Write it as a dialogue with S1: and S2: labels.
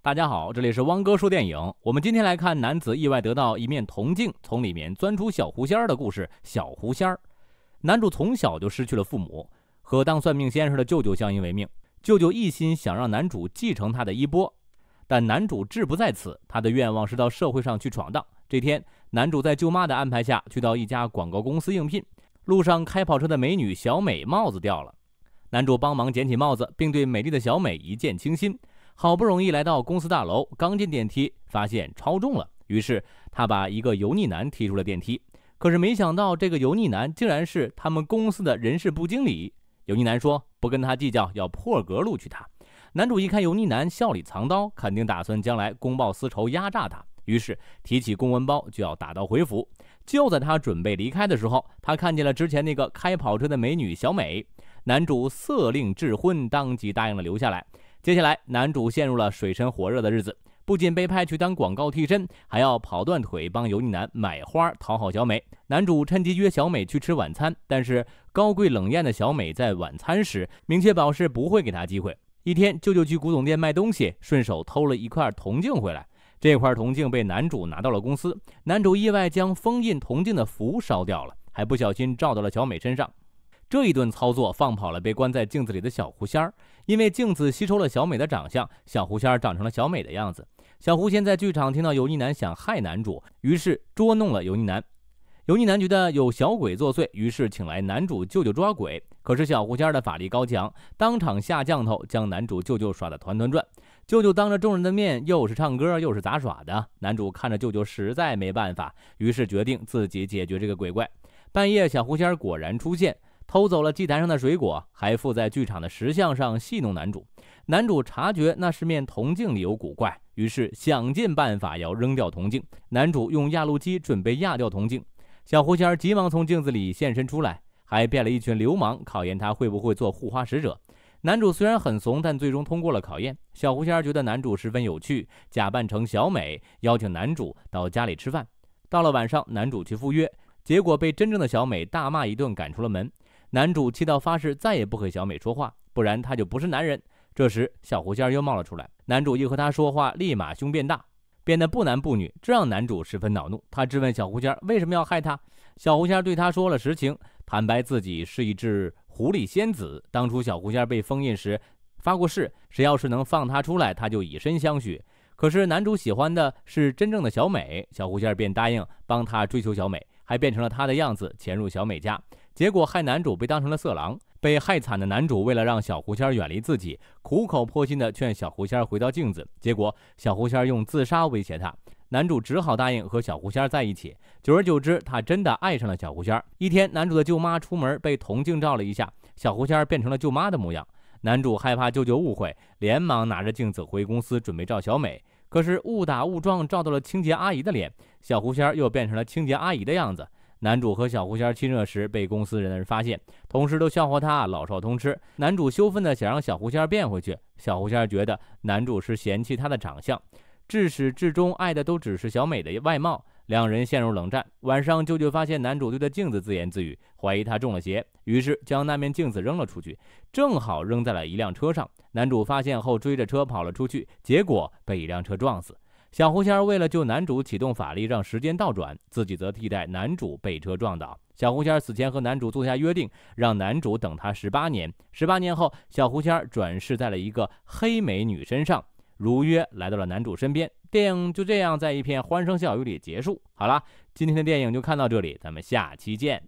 S1: 大家好，这里是汪哥说电影。我们今天来看男子意外得到一面铜镜，从里面钻出小狐仙儿的故事。小狐仙儿，男主从小就失去了父母，和当算命先生的舅舅相依为命。舅舅一心想让男主继承他的衣钵，但男主志不在此，他的愿望是到社会上去闯荡。这天，男主在舅妈的安排下去到一家广告公司应聘。路上，开跑车的美女小美帽子掉了，男主帮忙捡起帽子，并对美丽的小美一见倾心。好不容易来到公司大楼，刚进电梯，发现超重了，于是他把一个油腻男踢出了电梯。可是没想到，这个油腻男竟然是他们公司的人事部经理。油腻男说：“不跟他计较，要破格录取他。”男主一看油腻男笑里藏刀，肯定打算将来公报私仇压榨他，于是提起公文包就要打道回府。就在他准备离开的时候，他看见了之前那个开跑车的美女小美。男主色令智昏，当即答应了留下来。接下来，男主陷入了水深火热的日子，不仅被派去当广告替身，还要跑断腿帮油腻男买花讨好小美。男主趁机约小美去吃晚餐，但是高贵冷艳的小美在晚餐时明确表示不会给他机会。一天，舅舅去古董店卖东西，顺手偷了一块铜镜回来。这块铜镜被男主拿到了公司，男主意外将封印铜镜的符烧掉了，还不小心照到了小美身上。这一顿操作放跑了被关在镜子里的小狐仙儿，因为镜子吸收了小美的长相，小狐仙儿长成了小美的样子。小狐仙在剧场听到油腻男想害男主，于是捉弄了油腻男。油腻男觉得有小鬼作祟，于是请来男主舅舅抓鬼。可是小狐仙儿的法力高强，当场下降头，将男主舅舅耍得团团转。舅舅当着众人的面又是唱歌又是杂耍的，男主看着舅舅实在没办法，于是决定自己解决这个鬼怪。半夜，小狐仙儿果然出现。偷走了祭坛上的水果，还附在剧场的石像上戏弄男主。男主察觉那是面铜镜里有古怪，于是想尽办法要扔掉铜镜。男主用压路机准备压掉铜镜，小狐仙儿急忙从镜子里现身出来，还变了一群流氓考验他会不会做护花使者。男主虽然很怂，但最终通过了考验。小狐仙儿觉得男主十分有趣，假扮成小美邀请男主到家里吃饭。到了晚上，男主去赴约，结果被真正的小美大骂一顿，赶出了门。男主气到发誓再也不和小美说话，不然他就不是男人。这时，小狐仙又冒了出来，男主一和他说话，立马胸变大，变得不男不女，这让男主十分恼怒。他质问小狐仙为什么要害他，小狐仙对他说了实情，坦白自己是一只狐狸仙子。当初小狐仙被封印时，发过誓，谁要是能放他出来，他就以身相许。可是男主喜欢的是真正的小美，小狐仙便答应帮他追求小美，还变成了他的样子潜入小美家。结果害男主被当成了色狼，被害惨的男主为了让小狐仙远离自己，苦口婆心地劝小狐仙回到镜子。结果小狐仙用自杀威胁他，男主只好答应和小狐仙在一起。久而久之，他真的爱上了小狐仙。一天，男主的舅妈出门被铜镜照了一下，小狐仙变成了舅妈的模样。男主害怕舅舅误会，连忙拿着镜子回公司准备照小美，可是误打误撞照到了清洁阿姨的脸，小狐仙又变成了清洁阿姨的样子。男主和小狐仙亲热时被公司人发现，同事都笑话他老少通吃。男主羞愤的想让小狐仙变回去，小狐仙觉得男主是嫌弃他的长相，至始至终爱的都只是小美的外貌。两人陷入冷战。晚上，舅舅发现男主对着镜子自言自语，怀疑他中了邪，于是将那面镜子扔了出去，正好扔在了一辆车上。男主发现后追着车跑了出去，结果被一辆车撞死。小狐仙儿为了救男主，启动法力让时间倒转，自己则替代男主被车撞倒。小狐仙儿死前和男主做下约定，让男主等他十八年。十八年后，小狐仙儿转世在了一个黑美女身上，如约来到了男主身边。电影就这样在一片欢声笑语里结束。好了，今天的电影就看到这里，咱们下期见。